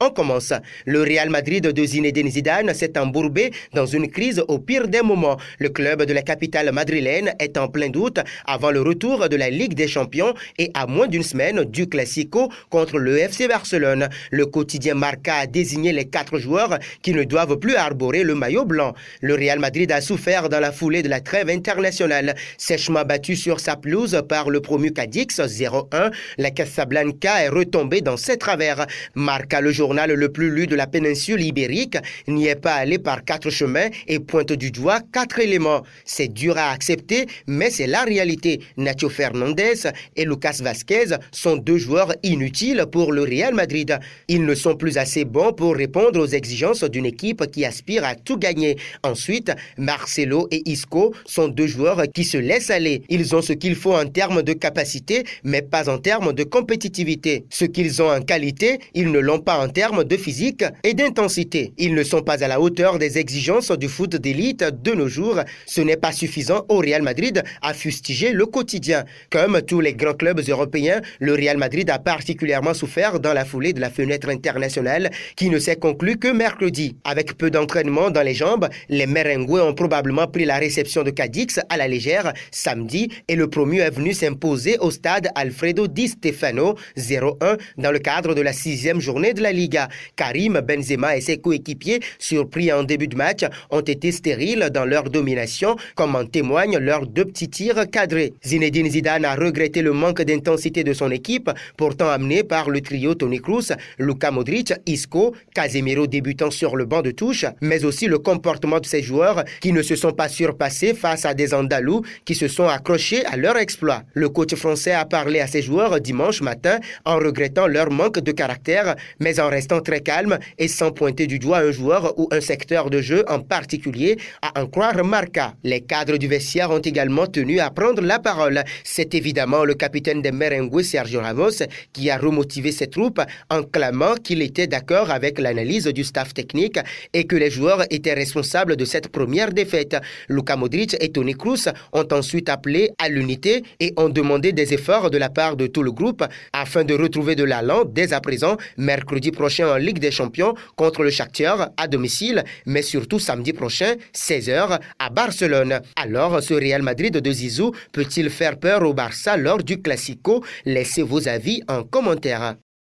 On commence. Le Real Madrid de Zinedine Zidane s'est embourbé dans une crise au pire des moments. Le club de la capitale madrilène est en plein doute avant le retour de la Ligue des Champions et à moins d'une semaine du Classico contre le FC Barcelone. Le quotidien Marca a désigné les quatre joueurs qui ne doivent plus arborer le maillot blanc. Le Real Madrid a souffert dans la foulée de la trêve internationale. Sèchement battu sur sa pelouse par le promu Cadix 0-1, la Casablanca est retombée dans ses travers. Marca le jour journal le plus lu de la péninsule ibérique, n'y est pas allé par quatre chemins et pointe du doigt quatre éléments. C'est dur à accepter, mais c'est la réalité. Nacho Fernandez et Lucas Vasquez sont deux joueurs inutiles pour le Real Madrid. Ils ne sont plus assez bons pour répondre aux exigences d'une équipe qui aspire à tout gagner. Ensuite, Marcelo et Isco sont deux joueurs qui se laissent aller. Ils ont ce qu'il faut en termes de capacité, mais pas en termes de compétitivité. Ce qu'ils ont en qualité, ils ne l'ont pas en termes de physique et d'intensité. Ils ne sont pas à la hauteur des exigences du foot d'élite de nos jours. Ce n'est pas suffisant au Real Madrid à fustiger le quotidien. Comme tous les grands clubs européens, le Real Madrid a particulièrement souffert dans la foulée de la fenêtre internationale qui ne s'est conclue que mercredi. Avec peu d'entraînement dans les jambes, les Merengues ont probablement pris la réception de Cadix à la légère samedi et le promu est venu s'imposer au stade Alfredo Di Stefano 0-1 dans le cadre de la sixième journée de la Ligue. Karim Benzema et ses coéquipiers, surpris en début de match, ont été stériles dans leur domination, comme en témoignent leurs deux petits tirs cadrés. Zinedine Zidane a regretté le manque d'intensité de son équipe, pourtant amené par le trio Tony Cruz, Luka Modric, Isco, Casemiro débutant sur le banc de touche, mais aussi le comportement de ses joueurs qui ne se sont pas surpassés face à des Andalous qui se sont accrochés à leur exploit. Le coach français a parlé à ses joueurs dimanche matin en regrettant leur manque de caractère, mais en restant très calme et sans pointer du doigt un joueur ou un secteur de jeu en particulier, à en croire Marca. Les cadres du vestiaire ont également tenu à prendre la parole. C'est évidemment le capitaine des Merengue, Sergio Ramos, qui a remotivé ses troupes en clamant qu'il était d'accord avec l'analyse du staff technique et que les joueurs étaient responsables de cette première défaite. Luka Modric et Tony Cruz ont ensuite appelé à l'unité et ont demandé des efforts de la part de tout le groupe afin de retrouver de l'allant dès à présent mercredi prochain prochain en Ligue des Champions contre le Shakhtar à domicile, mais surtout samedi prochain, 16h, à Barcelone. Alors, ce Real Madrid de Zizou peut-il faire peur au Barça lors du Classico Laissez vos avis en commentaire.